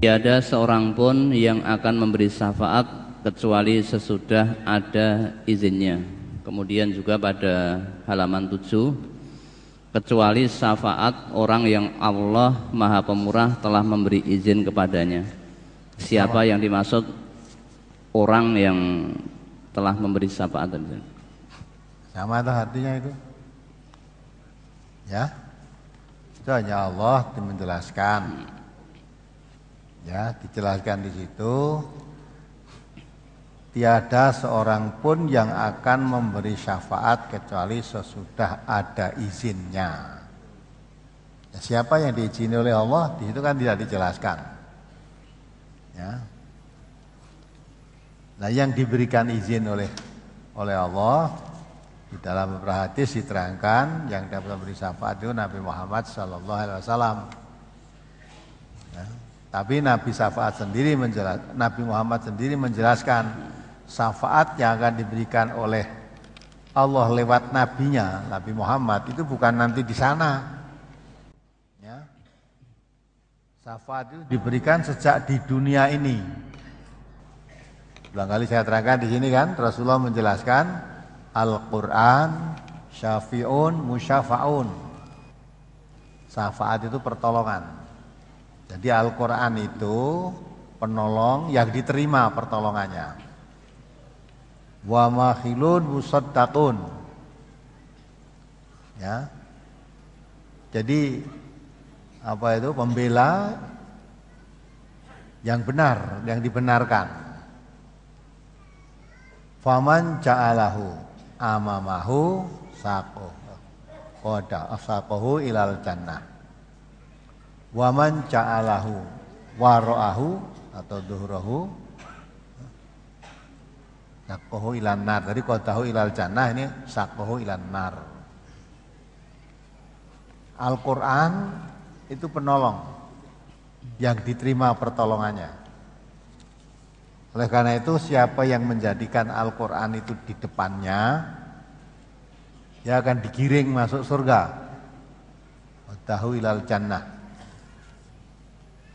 Tiada seorang pun yang akan memberi syafaat kecuali sesudah ada izinnya. Kemudian juga pada halaman 7 kecuali syafaat orang yang Allah Maha Pemurah telah memberi izin kepadanya. Siapa yang dimaksud orang yang telah memberi syafaat Sama itu artinya itu? Ya. Itu hanya Allah menjelaskan. Ya, dijelaskan di situ tiada seorang pun yang akan memberi syafaat kecuali sesudah ada izinnya. Ya, siapa yang diizini oleh Allah di situ kan tidak dijelaskan. Ya. Nah yang diberikan izin oleh oleh Allah di dalam beberapa hadis diterangkan yang dapat memberi syafaat itu Nabi Muhammad Sallallahu Alaihi Wasallam. Ya. Tapi Nabi Syafaat sendiri menjelaskan, Nabi Muhammad sendiri menjelaskan syafaat yang akan diberikan oleh Allah lewat nabinya Nabi Muhammad itu bukan nanti di sana. Ya. Syafaat itu diberikan sejak di dunia ini. Belang kali saya terangkan di sini kan Rasulullah menjelaskan Al-Qur'an syafi'un musyafaun. Syafaat itu pertolongan. Jadi Al-Quran itu penolong yang diterima pertolongannya. Wa makhilun musaddaqun. Ya. Jadi apa itu pembela yang benar, yang dibenarkan. Faman ja'alahu amamahu saqo. Qada asaqahu ilal jannah waman ca'alahu waro'ahu atau duhrohu sakohu ilan nar tadi tahu ilal janah ini sakohu ilan nar Al-Quran itu penolong yang diterima pertolongannya oleh karena itu siapa yang menjadikan Al-Quran itu di depannya Dia akan digiring masuk surga Tahu ilal jannah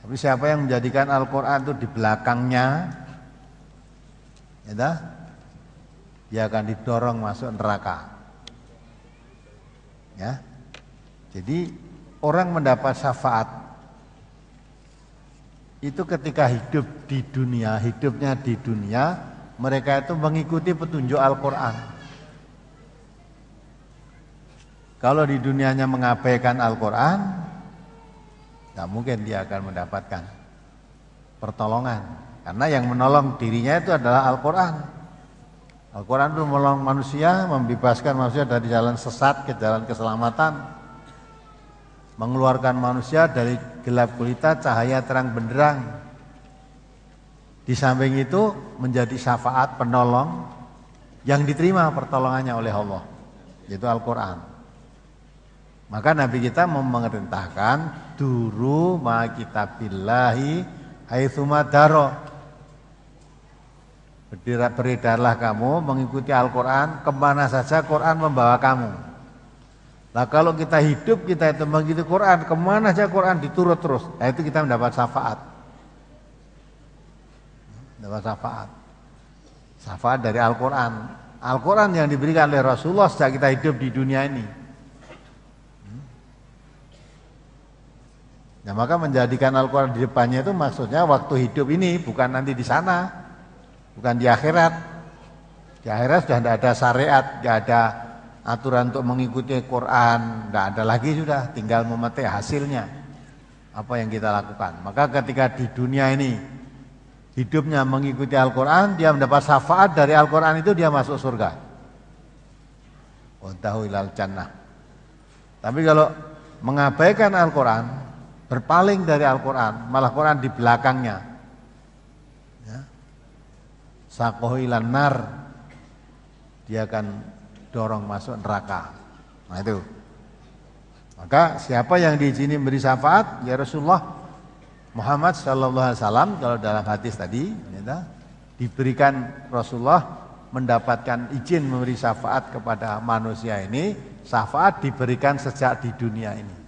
tapi siapa yang menjadikan Al-Quran itu di belakangnya, ya dia akan didorong masuk neraka. Ya, jadi orang mendapat syafaat itu ketika hidup di dunia, hidupnya di dunia, mereka itu mengikuti petunjuk Al-Quran. Kalau di dunianya mengabaikan Al-Quran, tidak nah, mungkin dia akan mendapatkan pertolongan karena yang menolong dirinya itu adalah Al-Quran Al-Quran itu menolong manusia membebaskan manusia dari jalan sesat ke jalan keselamatan mengeluarkan manusia dari gelap gulita cahaya terang benderang di samping itu menjadi syafaat penolong yang diterima pertolongannya oleh Allah yaitu Al-Quran maka Nabi kita memerintahkan duru ma kitabillahi aitsumadaro. Beredarlah kamu mengikuti Al-Quran kemana saja Quran membawa kamu. Nah kalau kita hidup kita itu mengikuti Quran kemana saja Quran diturut terus, nah, itu kita mendapat syafaat. Mendapat syafaat. Syafaat dari Al-Quran. Al-Quran yang diberikan oleh Rasulullah sejak kita hidup di dunia ini. Nah, maka menjadikan Al-Quran di depannya itu maksudnya waktu hidup ini bukan nanti di sana, bukan di akhirat. Di akhirat sudah tidak ada syariat, tidak ada aturan untuk mengikuti Quran, tidak ada lagi sudah, tinggal memetik hasilnya. Apa yang kita lakukan. Maka ketika di dunia ini hidupnya mengikuti Al-Quran, dia mendapat syafaat dari Al-Quran itu dia masuk surga. Wadahu ilal jannah. Tapi kalau mengabaikan Al-Quran, berpaling dari Al-Quran, malah Quran di belakangnya. Ya. Sakohilan nar, dia akan dorong masuk neraka. Nah itu. Maka siapa yang diizini beri syafaat ya Rasulullah Muhammad Shallallahu Alaihi Wasallam kalau dalam hadis tadi ya, diberikan Rasulullah mendapatkan izin memberi syafaat kepada manusia ini syafaat diberikan sejak di dunia ini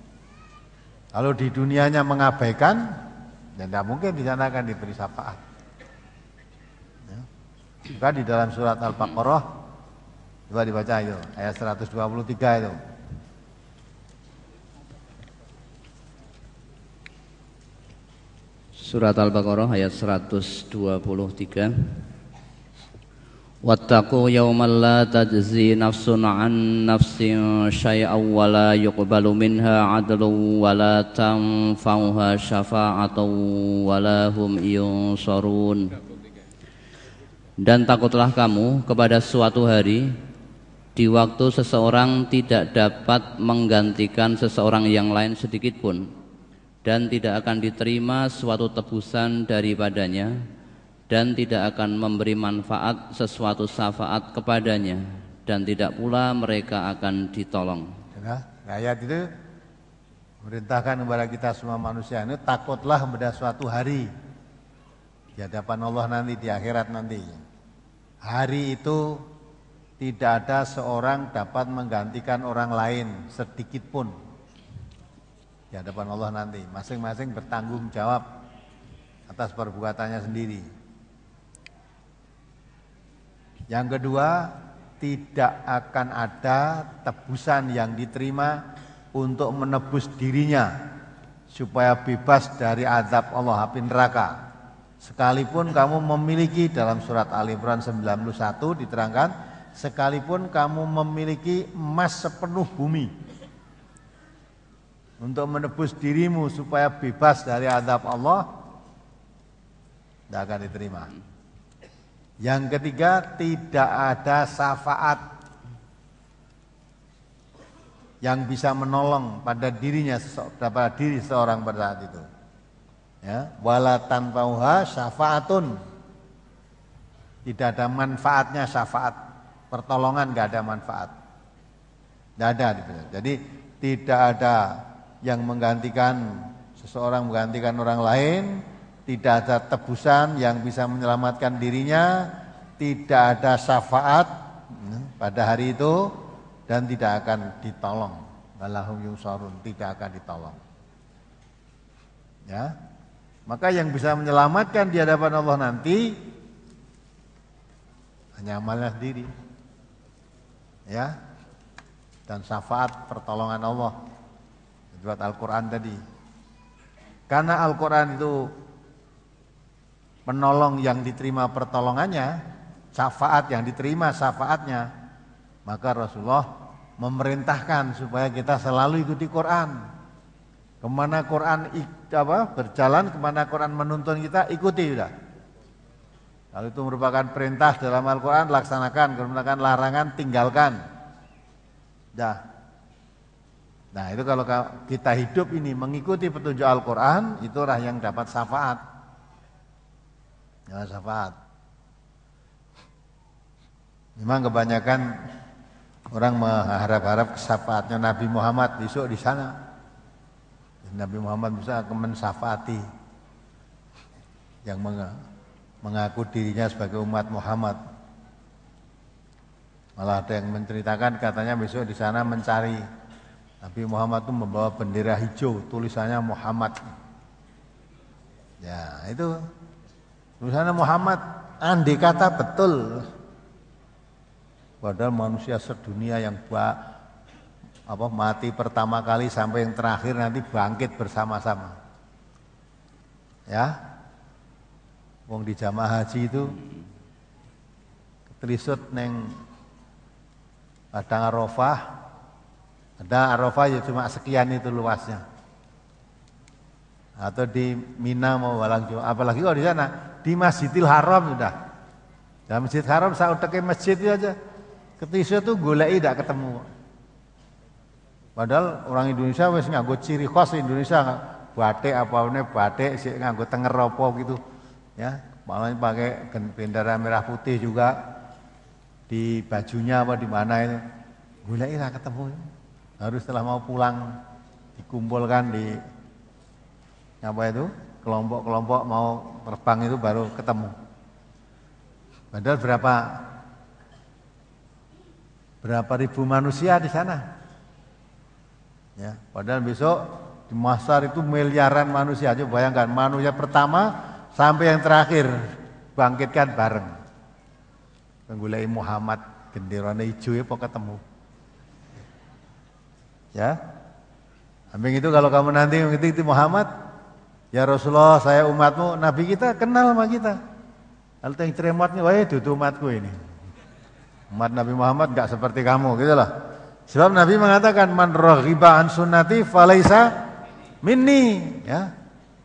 kalau di dunianya mengabaikan, ya tidak mungkin di sana akan diberi syafaat. Ya. Juga di dalam surat Al-Baqarah, coba dibaca itu, ayat 123 itu. Surat Al-Baqarah ayat 123 واتقوا يوما لا تجزي نفس عن نفس شيئا ولا يقبل منها عدل ولا تنفعها شفاعة ولا هم ينصرون Dan takutlah kamu kepada suatu hari di waktu seseorang tidak dapat menggantikan seseorang yang lain sedikit pun dan tidak akan diterima suatu tebusan daripadanya dan tidak akan memberi manfaat sesuatu syafaat kepadanya dan tidak pula mereka akan ditolong. Nah, ya, ayat itu merintahkan kepada kita semua manusia ini takutlah pada suatu hari di hadapan Allah nanti di akhirat nanti. Hari itu tidak ada seorang dapat menggantikan orang lain sedikit pun di hadapan Allah nanti. Masing-masing bertanggung jawab atas perbuatannya sendiri. Yang kedua, tidak akan ada tebusan yang diterima untuk menebus dirinya supaya bebas dari azab Allah api neraka. Sekalipun kamu memiliki dalam surat Al Imran 91 diterangkan, sekalipun kamu memiliki emas sepenuh bumi untuk menebus dirimu supaya bebas dari azab Allah, tidak akan diterima. Yang ketiga, tidak ada syafaat yang bisa menolong pada dirinya pada diri seorang pada saat itu. Ya, wala Uha syafaatun. Tidak ada manfaatnya syafaat. Pertolongan nggak ada manfaat. Tidak ada. Jadi tidak ada yang menggantikan seseorang menggantikan orang lain, tidak ada tebusan yang bisa menyelamatkan dirinya, tidak ada syafaat hmm, pada hari itu dan tidak akan ditolong. Walahum yusarun, tidak akan ditolong. Ya. Maka yang bisa menyelamatkan di hadapan Allah nanti hanya amalnya sendiri. Ya. Dan syafaat pertolongan Allah. Buat Al-Qur'an tadi. Karena Al-Qur'an itu Penolong yang diterima pertolongannya, syafaat yang diterima syafaatnya, maka Rasulullah memerintahkan supaya kita selalu ikuti Quran. Kemana Quran apa, berjalan, kemana Quran menuntun kita, ikuti sudah. Kalau itu merupakan perintah dalam Al-Quran, laksanakan. kemudian larangan, tinggalkan. Dah. Nah itu kalau kita hidup ini mengikuti petunjuk Al-Quran, itulah yang dapat syafaat ya syafaat. Memang kebanyakan orang mengharap-harap syafaatnya Nabi Muhammad besok di sana. Nabi Muhammad bisa kemen mensafati yang mengaku dirinya sebagai umat Muhammad. Malah ada yang menceritakan katanya besok di sana mencari Nabi Muhammad itu membawa bendera hijau tulisannya Muhammad. Ya, itu Misalnya Muhammad, Andi kata betul. Padahal manusia sedunia yang buat apa mati pertama kali sampai yang terakhir nanti bangkit bersama-sama. Ya. Wong di jamaah haji itu ketelisut neng padang Arafah. Ada Arafah ya cuma sekian itu luasnya atau di Mina mau walang Jumat. Apalagi kalau di sana di Masjidil Haram sudah. Di Masjid Haram saya udah ke masjid itu aja. Ketisnya tuh golek tidak ketemu. Padahal orang Indonesia wis nganggo ciri khas Indonesia batik apa ini batik sih nganggo tenger apa gitu ya malah pakai bendera merah putih juga di bajunya apa di mana itu gula lah ketemu harus setelah mau pulang dikumpulkan di apa itu kelompok-kelompok mau terbang itu baru ketemu padahal berapa berapa ribu manusia di sana ya padahal besok di Masar itu miliaran manusia coba bayangkan manusia pertama sampai yang terakhir bangkitkan bareng menggulai Muhammad genderone hijau ya ketemu ya Ambing itu kalau kamu nanti mengikuti Muhammad, Ya Rasulullah, saya umatmu. Nabi kita kenal sama kita. Lalu yang cerematnya, wah itu umatku ini. Umat Nabi Muhammad nggak seperti kamu, gitu lah. Sebab Nabi mengatakan, man rohiba an sunnati falaisa minni. Ya.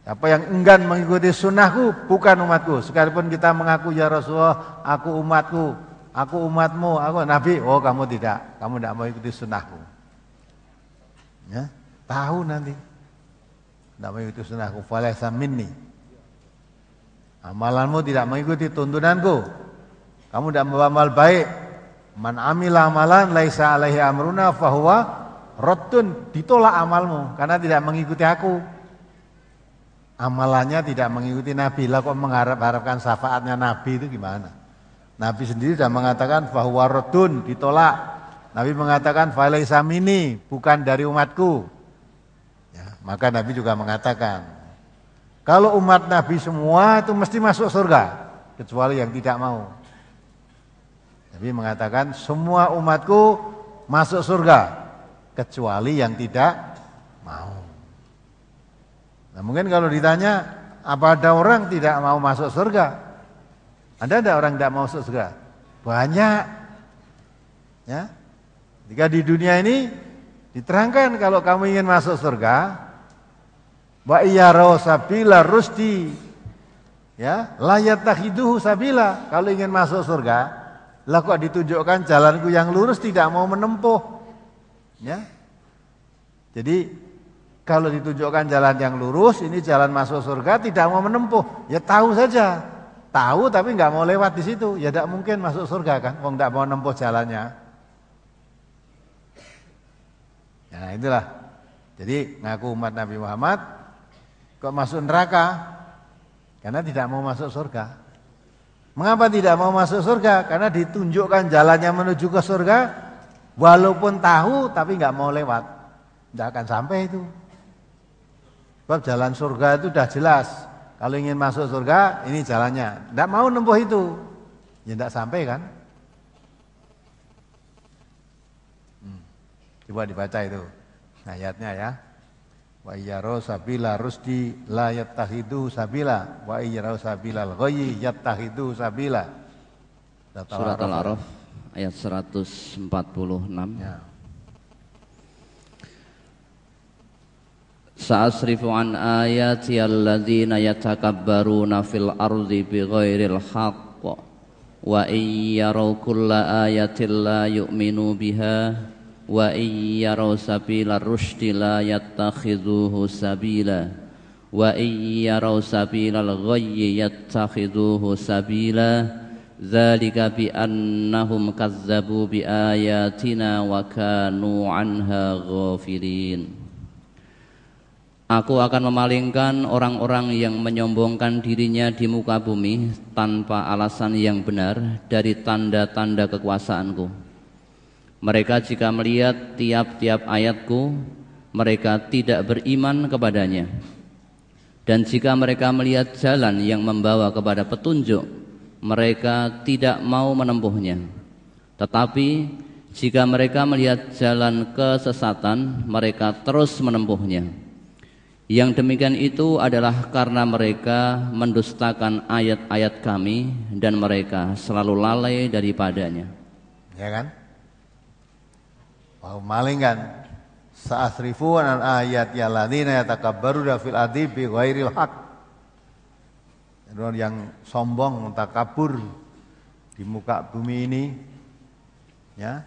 Apa yang enggan mengikuti sunnahku bukan umatku. Sekalipun kita mengaku ya Rasulullah, aku umatku, aku umatmu, aku Nabi. Oh kamu tidak, kamu tidak mau ikuti sunnahku. Ya. Tahu nanti tidak mengikuti sunnahku falaysa minni amalanmu tidak mengikuti tuntunanku kamu tidak beramal baik man amila amalan laisa alaihi amruna fahuwa Rotun ditolak amalmu karena tidak mengikuti aku amalannya tidak mengikuti nabi lah kok mengharap syafaatnya nabi itu gimana nabi sendiri sudah mengatakan bahwa rotun ditolak nabi mengatakan falaysa minni bukan dari umatku maka Nabi juga mengatakan, kalau umat Nabi semua itu mesti masuk surga, kecuali yang tidak mau. Nabi mengatakan, semua umatku masuk surga, kecuali yang tidak mau. Nah mungkin kalau ditanya, apa ada orang tidak mau masuk surga? Ada ada orang tidak mau masuk surga? Banyak. Ya. Jika di dunia ini diterangkan kalau kamu ingin masuk surga, Wa iyyarau sabila rusti, Ya, layat takhiduhu sabila. Kalau ingin masuk surga, lah kok ditunjukkan jalanku yang lurus tidak mau menempuh. Ya. Jadi kalau ditunjukkan jalan yang lurus, ini jalan masuk surga tidak mau menempuh. Ya tahu saja. Tahu tapi nggak mau lewat di situ. Ya tidak mungkin masuk surga kan, wong nggak mau menempuh jalannya. Nah itulah. Jadi ngaku umat Nabi Muhammad Kok masuk neraka? Karena tidak mau masuk surga. Mengapa tidak mau masuk surga? Karena ditunjukkan jalannya menuju ke surga, walaupun tahu tapi nggak mau lewat, tidak akan sampai itu. Sebab jalan surga itu sudah jelas. Kalau ingin masuk surga, ini jalannya. Nggak mau nempuh itu, ya tidak sampai kan? Hmm. Coba dibaca itu ayatnya ya wa yaro sabila rusdi la yattahidu sabila wa yaro sabila al-ghayyi yattahidu sabila surat al-araf ayat 146 ya. Sa'asrifu an ayati alladhina yatakabbaruna fil ardi bighairil haqq wa in yaraw kulla ayatin la yu'minu biha وإن يروا سبيل الرشد لا يتخذوه سبيلا وإن يروا sabila dzalika bi annahum ذلك bi ayatina wa kanu anha Aku akan memalingkan orang-orang yang menyombongkan dirinya di muka bumi tanpa alasan yang benar dari tanda-tanda kekuasaanku mereka jika melihat tiap-tiap ayatku, mereka tidak beriman kepadanya. Dan jika mereka melihat jalan yang membawa kepada petunjuk, mereka tidak mau menempuhnya. Tetapi jika mereka melihat jalan kesesatan, mereka terus menempuhnya. Yang demikian itu adalah karena mereka mendustakan ayat-ayat kami dan mereka selalu lalai daripadanya. Ya kan? Wah, maling kan sa'asrifu an ayat ya ladina yatakabbaruna fil adi bi hak haq. yang sombong takabur di muka bumi ini ya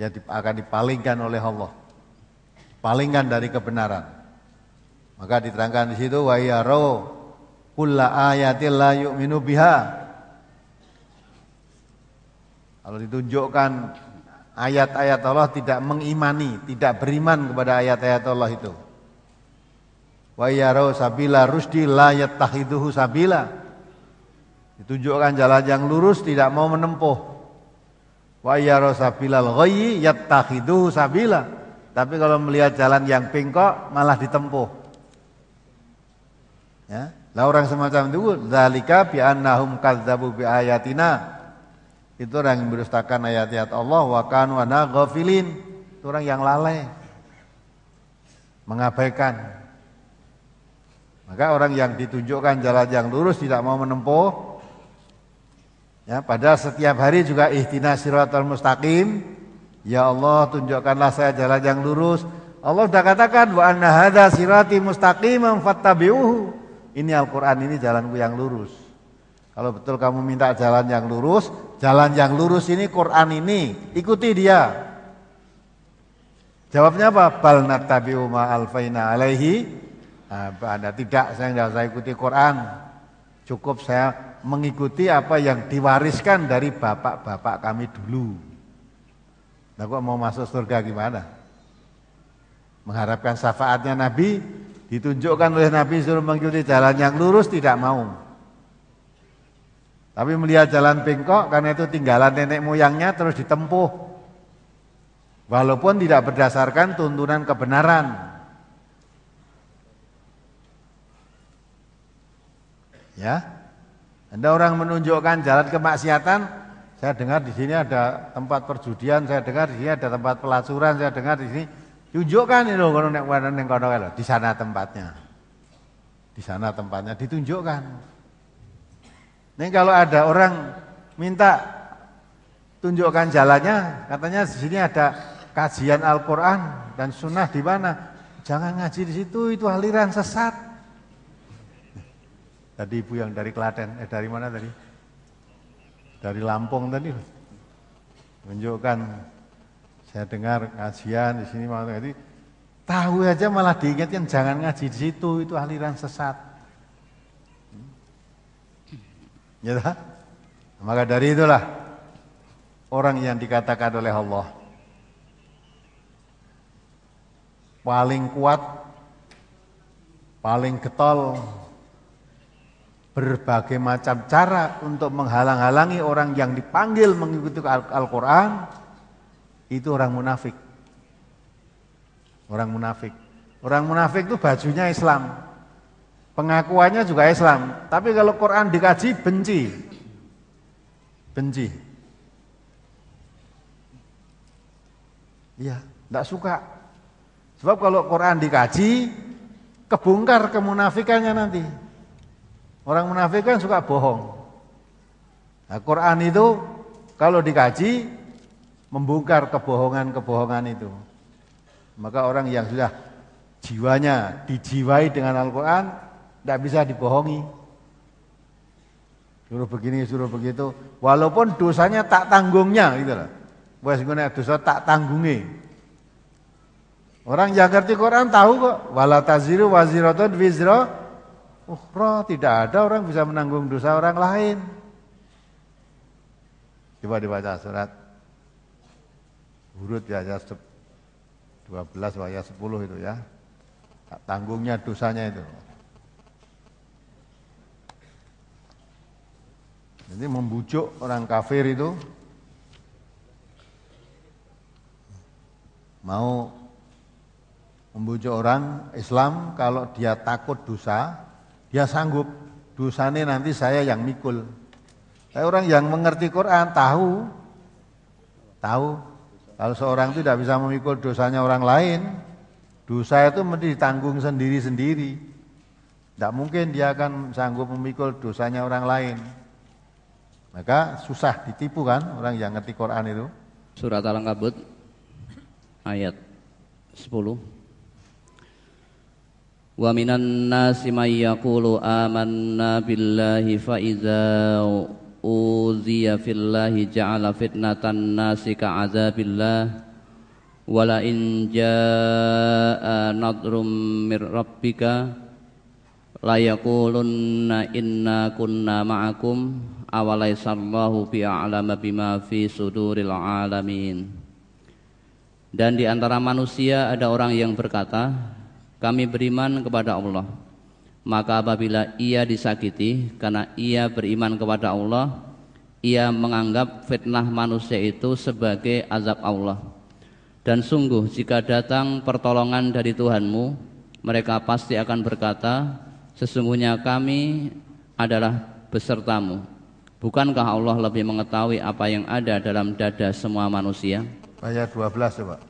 ya akan dipalingkan oleh Allah. Palingkan dari kebenaran. Maka diterangkan di situ wa yaro kulla ayatil la yu'minu biha. Kalau ditunjukkan ayat-ayat Allah tidak mengimani, tidak beriman kepada ayat-ayat Allah itu. Wa yarau sabila rusdi la yattakhiduhu sabila. Ditunjukkan jalan yang lurus tidak mau menempuh. Wa yarau al ghayyi yattakhiduhu sabila. Tapi kalau melihat jalan yang bengkok malah ditempuh. Ya. Lah orang semacam itu zalika bi annahum kadzabu bi ayatina itu orang yang berustakan ayat-ayat Allah wa kanu ghafilin. Itu orang yang lalai. Mengabaikan. Maka orang yang ditunjukkan jalan yang lurus tidak mau menempuh Ya, padahal setiap hari juga ihtina siratal mustaqim. Ya Allah, tunjukkanlah saya jalan yang lurus. Allah sudah katakan wa anna hadza sirati mustaqimam fattabi'uhu. Ini Al-Qur'an ini jalanku yang lurus. Kalau betul kamu minta jalan yang lurus, jalan yang lurus ini Quran ini, ikuti dia. Jawabnya apa? Bal natabi uma alfaina alaihi ah, Tidak, saya tidak saya ikuti Quran. Cukup saya mengikuti apa yang diwariskan dari bapak-bapak kami dulu. Nah, kok mau masuk surga gimana? Mengharapkan syafaatnya Nabi, ditunjukkan oleh Nabi suruh mengikuti jalan yang lurus tidak mau. Tapi melihat jalan bengkok karena itu tinggalan nenek moyangnya terus ditempuh. Walaupun tidak berdasarkan tuntunan kebenaran. Ya. Anda orang menunjukkan jalan kemaksiatan, saya dengar di sini ada tempat perjudian, saya dengar di sini ada tempat pelacuran, saya dengar di sini tunjukkan itu kono nek kono di sana tempatnya. Di sana tempatnya ditunjukkan. Ini kalau ada orang minta tunjukkan jalannya, katanya di sini ada kajian Al-Quran dan sunnah di mana? Jangan ngaji di situ, itu aliran sesat. Tadi ibu yang dari Klaten, eh dari mana tadi? Dari Lampung tadi. Tunjukkan, saya dengar kajian di sini, tadi tahu aja malah diingatkan jangan ngaji di situ, itu aliran sesat. Ya tak? Maka dari itulah orang yang dikatakan oleh Allah paling kuat, paling getol, berbagai macam cara untuk menghalang-halangi orang yang dipanggil mengikuti Al-Quran itu orang munafik. Orang munafik. Orang munafik itu bajunya Islam. Pengakuannya juga Islam, tapi kalau Quran dikaji benci. Benci. Iya, enggak suka. Sebab kalau Quran dikaji, kebongkar kemunafikannya nanti. Orang munafikan suka bohong. Nah, Quran itu kalau dikaji membongkar kebohongan-kebohongan itu. Maka orang yang sudah jiwanya dijiwai dengan Al-Quran tidak bisa dibohongi. Suruh begini, suruh begitu. Walaupun dosanya tak tanggungnya gitu loh. Wes ngene dosa tak tanggungi. Orang yang ngerti Quran tahu kok. Wala taziru waziratun wizra ukhra. Tidak ada orang bisa menanggung dosa orang lain. Coba dibaca surat Hurut ya ayat 12 ayat 10 itu ya. Tak tanggungnya dosanya itu. Jadi membujuk orang kafir itu mau membujuk orang Islam kalau dia takut dosa, dia sanggup dosanya nanti saya yang mikul. Saya orang yang mengerti Quran tahu, tahu kalau seorang itu tidak bisa memikul dosanya orang lain, dosa itu mesti ditanggung sendiri-sendiri. Tidak mungkin dia akan sanggup memikul dosanya orang lain. Maka susah ditipu kan orang yang ngerti Quran itu. Surat Al-Ankabut ayat 10. Wa minan nasi may yaqulu amanna billahi fa idza uziya fillahi ja'ala fitnatan nasi ka'adzabillah wala in jaa nadrum mir rabbika la yaqulunna inna kunna ma'akum awalaysallahu bi'alama bima fi suduril alamin dan di antara manusia ada orang yang berkata kami beriman kepada Allah maka apabila ia disakiti karena ia beriman kepada Allah ia menganggap fitnah manusia itu sebagai azab Allah dan sungguh jika datang pertolongan dari Tuhanmu mereka pasti akan berkata sesungguhnya kami adalah besertamu Bukankah Allah lebih mengetahui apa yang ada dalam dada semua manusia? Ayat 12 coba.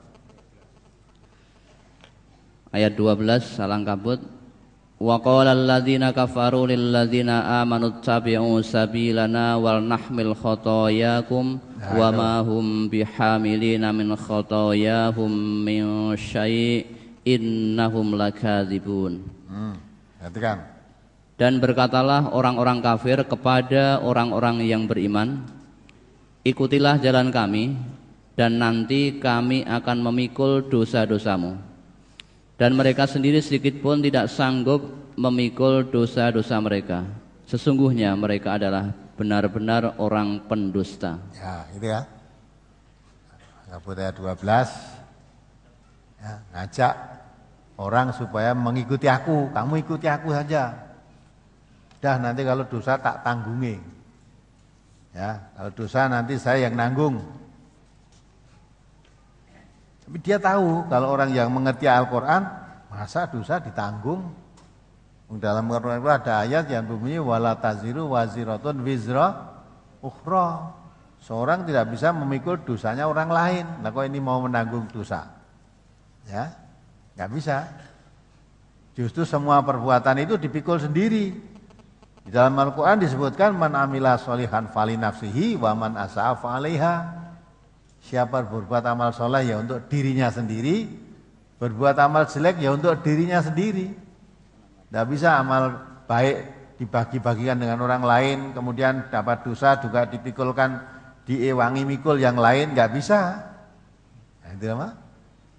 Ayat 12 salang kabut. Wa qala alladziina kafaru lil ladziina amanu tabi'u sabilana wal nahmil khotoyakum wa ma hum bihamilina min khotoyahum min syai' innahum lakadzibun. Hmm, perhatikan. Dan berkatalah orang-orang kafir kepada orang-orang yang beriman, ikutilah jalan kami, dan nanti kami akan memikul dosa-dosamu. Dan mereka sendiri sedikit pun tidak sanggup memikul dosa-dosa mereka. Sesungguhnya mereka adalah benar-benar orang pendusta. Ya, itu ya. Kabut ayat 12 ya, ngajak orang supaya mengikuti aku, kamu ikuti aku saja dah nanti kalau dosa tak tanggungi ya kalau dosa nanti saya yang nanggung tapi dia tahu kalau orang yang mengerti Al-Quran masa dosa ditanggung dalam Al-Quran ada ayat yang berbunyi wala taziru waziratun wizra ukhra seorang tidak bisa memikul dosanya orang lain nah kok ini mau menanggung dosa ya nggak bisa justru semua perbuatan itu dipikul sendiri di dalam Al-Quran disebutkan man amila solihan fali nafsihi wa man asa'a alaiha. Siapa berbuat amal soleh ya untuk dirinya sendiri, berbuat amal jelek ya untuk dirinya sendiri. Tidak bisa amal baik dibagi-bagikan dengan orang lain, kemudian dapat dosa juga dipikulkan, diewangi mikul yang lain, nggak bisa. Nah,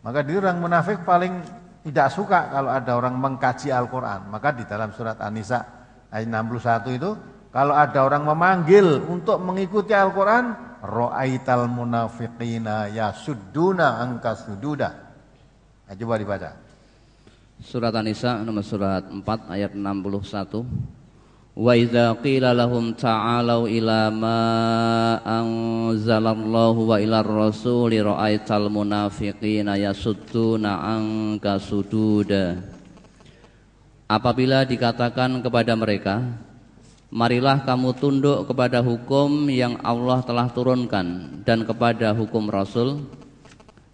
Maka dia orang munafik paling tidak suka kalau ada orang mengkaji Al-Quran. Maka di dalam surat An-Nisa ayat 61 itu kalau ada orang memanggil untuk mengikuti Al-Qur'an, ra'aital munafiqina yasudduna angka sududa. Nah, coba dibaca. Surat An-Nisa nomor surat 4 ayat 61. Wa idza qila lahum ta'alu ila ma anzalallahu wa ila rasuli ra'aital munafiqina yasudduna anka sududa. Apabila dikatakan kepada mereka, marilah kamu tunduk kepada hukum yang Allah telah turunkan dan kepada hukum Rasul,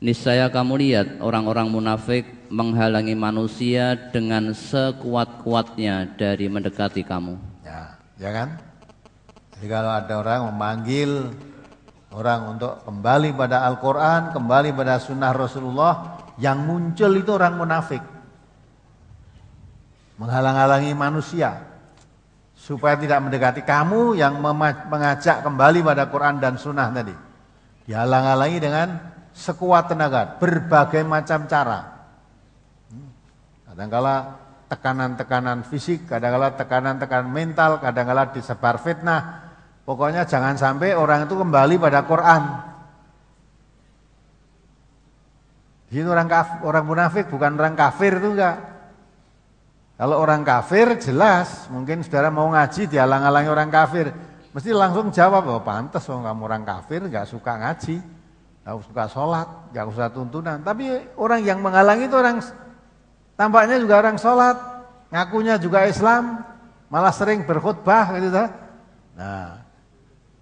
niscaya kamu lihat orang-orang munafik menghalangi manusia dengan sekuat-kuatnya dari mendekati kamu. Ya, ya kan? Jadi kalau ada orang memanggil orang untuk kembali pada Al-Quran, kembali pada sunnah Rasulullah, yang muncul itu orang munafik menghalang-halangi manusia supaya tidak mendekati kamu yang mengajak kembali pada Quran dan Sunnah tadi. Dihalang-halangi dengan sekuat tenaga, berbagai macam cara. Hmm. Kadangkala tekanan-tekanan fisik, kadangkala tekanan-tekanan mental, kadangkala disebar fitnah. Pokoknya jangan sampai orang itu kembali pada Quran. Ini orang kafir, orang munafik bukan orang kafir itu enggak. Kalau orang kafir jelas, mungkin saudara mau ngaji dihalang-halangi orang kafir, mesti langsung jawab bahwa oh, pantas oh, kamu orang kafir nggak suka ngaji, nggak suka sholat, nggak usah tuntunan. Tapi orang yang menghalangi itu orang tampaknya juga orang sholat, ngakunya juga Islam, malah sering berkhutbah gitu. Nah,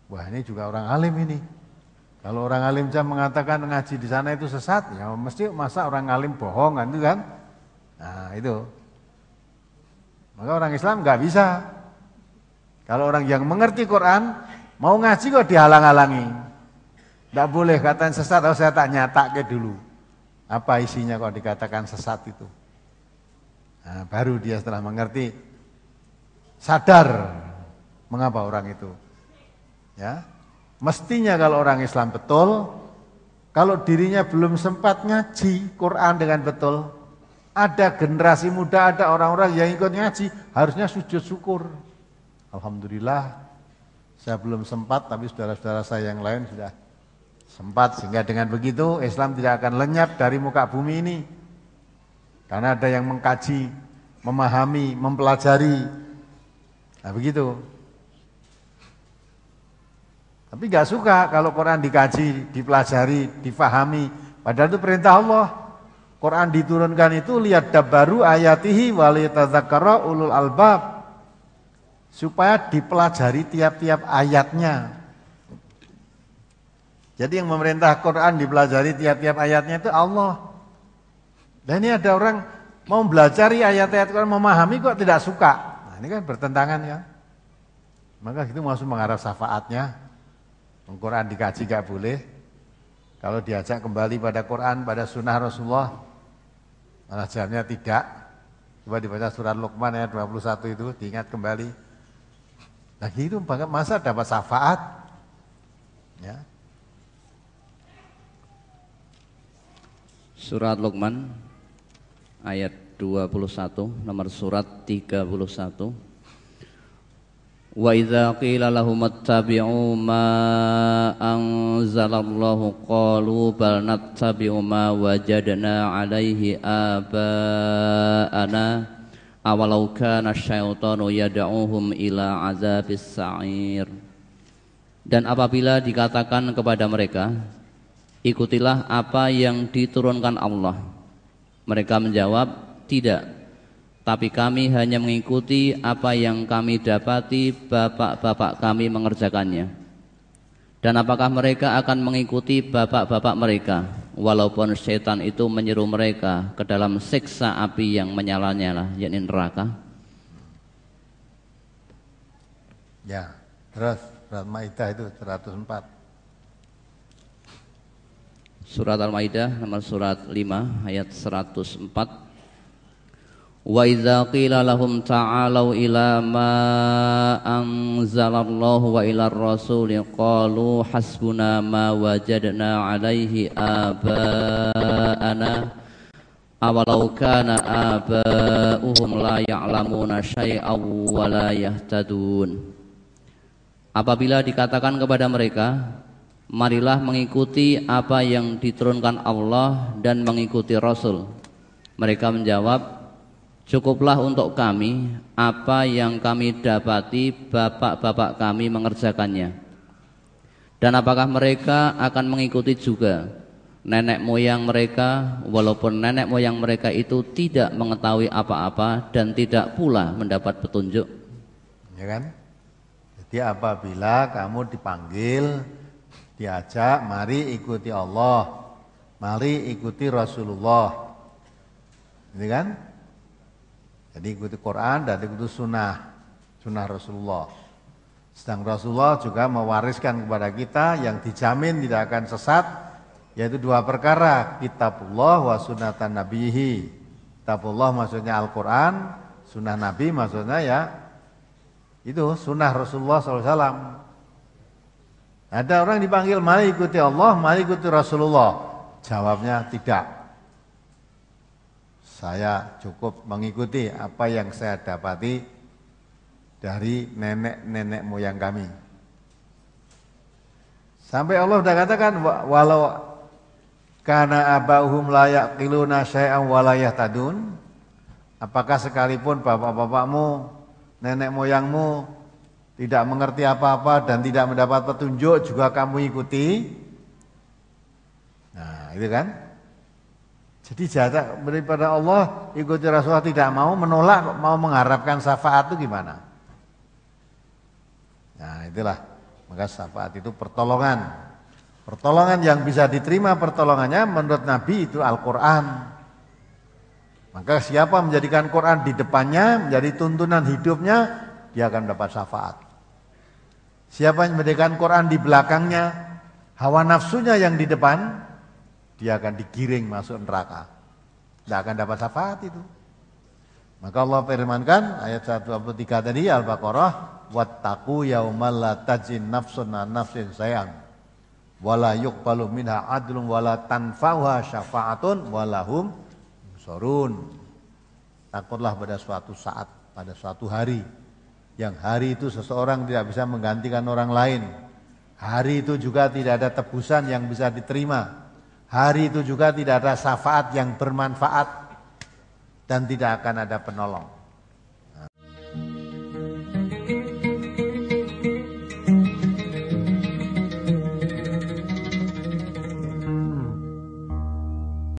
wah ini juga orang alim ini. Kalau orang alim jam mengatakan ngaji di sana itu sesat, ya mesti masa orang alim bohong kan itu kan? Nah, itu. Maka orang Islam nggak bisa. Kalau orang yang mengerti Quran, mau ngaji kok dihalang-halangi. Nggak boleh katakan sesat, atau saya tak nyata ke dulu. Apa isinya kok dikatakan sesat itu. Nah, baru dia setelah mengerti, sadar mengapa orang itu. Ya, Mestinya kalau orang Islam betul, kalau dirinya belum sempat ngaji Quran dengan betul, ada generasi muda, ada orang-orang yang ikut ngaji, harusnya sujud syukur. Alhamdulillah, saya belum sempat, tapi saudara-saudara saya yang lain sudah sempat. Sehingga dengan begitu Islam tidak akan lenyap dari muka bumi ini. Karena ada yang mengkaji, memahami, mempelajari. Nah begitu. Tapi gak suka kalau Quran dikaji, dipelajari, difahami. Padahal itu perintah Allah. Quran diturunkan itu lihat dabaru ayatihi walitadzakara ulul albab supaya dipelajari tiap-tiap ayatnya. Jadi yang memerintah Quran dipelajari tiap-tiap ayatnya itu Allah. Dan ini ada orang mau belajar ayat-ayat Quran memahami kok tidak suka. Nah, ini kan bertentangan ya. Maka itu masuk mengarah syafaatnya. Quran dikaji gak boleh. Kalau diajak kembali pada Quran, pada sunnah Rasulullah, malah jamnya tidak. Coba dibaca surat Luqman ayat 21 itu diingat kembali. Nah itu masa dapat syafaat. Ya. Surat Luqman ayat 21 nomor surat 31 وإذا قيل لهم اتبعوا ما أنزل الله قالوا بل نتبع ما وجدنا عليه آباءنا أولو كان الشيطان يدعوهم إلى عذاب السعير Dan apabila dikatakan kepada mereka Ikutilah apa yang diturunkan Allah Mereka menjawab tidak tapi kami hanya mengikuti apa yang kami dapati bapak-bapak kami mengerjakannya. Dan apakah mereka akan mengikuti bapak-bapak mereka walaupun setan itu menyeru mereka ke dalam siksa api yang menyala-nyala yakni neraka? Ya, terus surat Maidah itu 104. Surat Al-Maidah nomor surat 5 ayat 104 Wa idza qila lahum ta'alu ila ma anzalallahu wa ila ar-rasul qalu hasbuna ma wajadna 'alaihi abaana awalau kana abauhum la ya'lamuna syai'aw wa la yahtadun Apabila dikatakan kepada mereka marilah mengikuti apa yang diturunkan Allah dan mengikuti rasul mereka menjawab Cukuplah untuk kami apa yang kami dapati bapak-bapak kami mengerjakannya. Dan apakah mereka akan mengikuti juga nenek moyang mereka walaupun nenek moyang mereka itu tidak mengetahui apa-apa dan tidak pula mendapat petunjuk. Ya kan? Jadi apabila kamu dipanggil, diajak, mari ikuti Allah, mari ikuti Rasulullah. ini gitu kan? Jadi ikuti Quran dan ikuti sunnah, sunnah Rasulullah. Sedang Rasulullah juga mewariskan kepada kita yang dijamin tidak akan sesat, yaitu dua perkara, kitabullah wa sunnatan nabihi. Kitabullah maksudnya Al-Quran, sunnah Nabi maksudnya ya, itu sunnah Rasulullah SAW. Ada orang dipanggil, mari ikuti Allah, mari ikuti Rasulullah. Jawabnya tidak. Saya cukup mengikuti apa yang saya dapati dari nenek-nenek moyang kami. Sampai Allah sudah katakan walau karena abahum layak kiluna syai'an walayah tadun. Apakah sekalipun bapak-bapakmu, nenek moyangmu tidak mengerti apa-apa dan tidak mendapat petunjuk juga kamu ikuti? Nah, itu kan? Jadi jatah daripada Allah ikuti Rasulullah tidak mau menolak mau mengharapkan syafaat itu gimana? Nah itulah maka syafaat itu pertolongan. Pertolongan yang bisa diterima pertolongannya menurut Nabi itu Al-Quran. Maka siapa menjadikan Quran di depannya menjadi tuntunan hidupnya dia akan dapat syafaat. Siapa yang menjadikan Quran di belakangnya hawa nafsunya yang di depan dia akan digiring masuk neraka. Tidak akan dapat syafaat itu. Maka Allah firmankan ayat 123 tadi Al-Baqarah, "Wattaqu yaumal la tajin nafsun an nafsin sayang wala yuqbalu minha adlun wala tanfa'uha syafa'atun walahum sorun." Takutlah pada suatu saat, pada suatu hari yang hari itu seseorang tidak bisa menggantikan orang lain. Hari itu juga tidak ada tebusan yang bisa diterima Hari itu juga tidak ada syafaat yang bermanfaat dan tidak akan ada penolong.